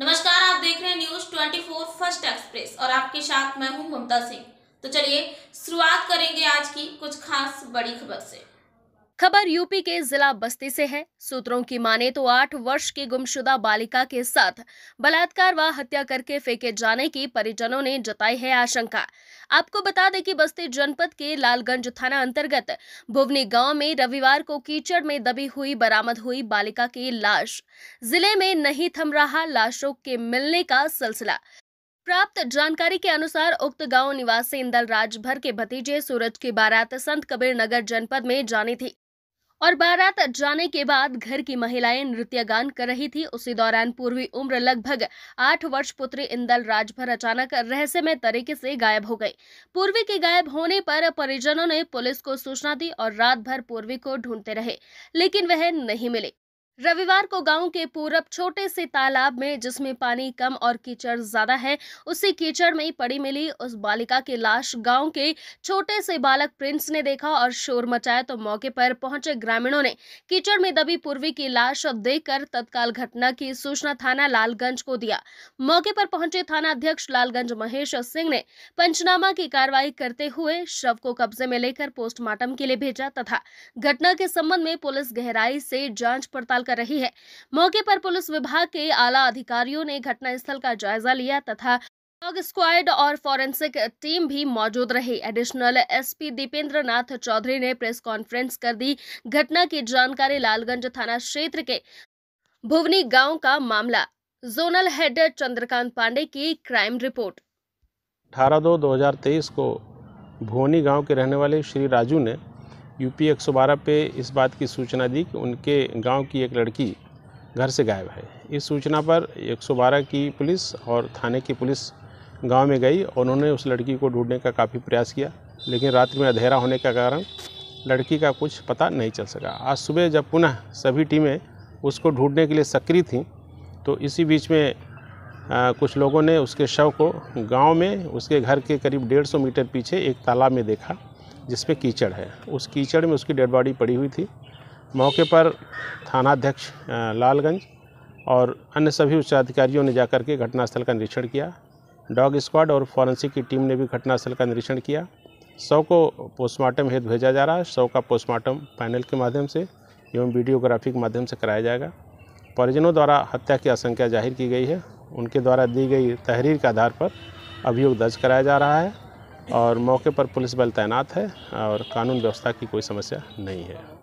नमस्कार आप देख रहे हैं न्यूज 24 फर्स्ट एक्सप्रेस और आपके साथ मैं हूं ममता सिंह तो चलिए शुरुआत करेंगे आज की कुछ खास बड़ी खबर से खबर यूपी के जिला बस्ती से है सूत्रों की माने तो आठ वर्ष की गुमशुदा बालिका के साथ बलात्कार व हत्या करके फेंके जाने की परिजनों ने जताई है आशंका आपको बता दें कि बस्ती जनपद के लालगंज थाना अंतर्गत भुवनी गांव में रविवार को कीचड़ में दबी हुई बरामद हुई बालिका की लाश जिले में नहीं थम रहा लाशों के मिलने का सिलसिला प्राप्त जानकारी के अनुसार उक्त गांव निवासी इंदल राजभर के भतीजे सूरज की बारात संत कबीर नगर जनपद में जानी थी और बारात जाने के बाद घर की महिलाएं नृत्य गान कर रही थी उसी दौरान पूर्वी उम्र लगभग आठ वर्ष पुत्री इंदल राजभर अचानक रहस्यमय तरीके से गायब हो गई पूर्वी के गायब होने पर परिजनों ने पुलिस को सूचना दी और रात भर पूर्वी को ढूंढते रहे लेकिन वह नहीं मिले रविवार को गांव के पूरब छोटे से तालाब में जिसमें पानी कम और कीचड़ ज्यादा है उसी कीचड़ में पड़ी मिली उस बालिका की लाश गांव के छोटे से बालक प्रिंस ने देखा और शोर मचाया तो मौके पर पहुंचे ग्रामीणों ने कीचड़ में दबी पूर्वी की लाश देखकर तत्काल घटना की सूचना थाना लालगंज को दिया मौके पर पहुंचे थाना अध्यक्ष लालगंज महेश सिंह ने पंचनामा की कार्रवाई करते हुए शव को कब्जे में लेकर पोस्टमार्टम के लिए भेजा तथा घटना के संबंध में पुलिस गहराई से जांच पड़ताल कर रही है मौके पर पुलिस विभाग के आला अधिकारियों ने घटनास्थल का जायजा लिया तथा डॉग स्क्वाड और फॉरेंसिक टीम भी मौजूद रही एडिशनल एसपी दीपेंद्र नाथ चौधरी ने प्रेस कॉन्फ्रेंस कर दी घटना की जानकारी लालगंज थाना क्षेत्र के भुवनी गांव का मामला जोनल हेड चंद्रकांत पांडे की क्राइम रिपोर्ट अठारह दो दो हजार तेईस को भुवनी गांव के रहने वाले श्री राजू ने यूपी 112 पे इस बात की सूचना दी कि उनके गांव की एक लड़की घर से गायब है इस सूचना पर 112 की पुलिस और थाने की पुलिस गांव में गई और उन्होंने उस लड़की को ढूंढने का काफ़ी प्रयास किया लेकिन रात्रि में अंधेरा होने के कारण लड़की का कुछ पता नहीं चल सका आज सुबह जब पुनः सभी टीमें उसको ढूंढने के लिए सक्रिय थीं तो इसी बीच में आ, कुछ लोगों ने उसके शव को गांव में उसके घर के करीब 150 मीटर पीछे एक तालाब में देखा जिसमें कीचड़ है उस कीचड़ में उसकी डेड बॉडी पड़ी हुई थी मौके पर थानाध्यक्ष लालगंज और अन्य सभी उच्चाधिकारियों ने जाकर के घटनास्थल का निरीक्षण किया डॉग स्क्वाड और फॉरेंसिक की टीम ने भी घटनास्थल का निरीक्षण किया सौ को पोस्टमार्टम हेतु भेजा जा रहा है सौ का पोस्टमार्टम पैनल के माध्यम से एवं वीडियोग्राफी के माध्यम से कराया जाएगा परिजनों द्वारा हत्या की आशंका जाहिर की गई है उनके द्वारा दी गई तहरीर के आधार पर अभियोग दर्ज कराया जा रहा है और मौके पर पुलिस बल तैनात है और कानून व्यवस्था की कोई समस्या नहीं है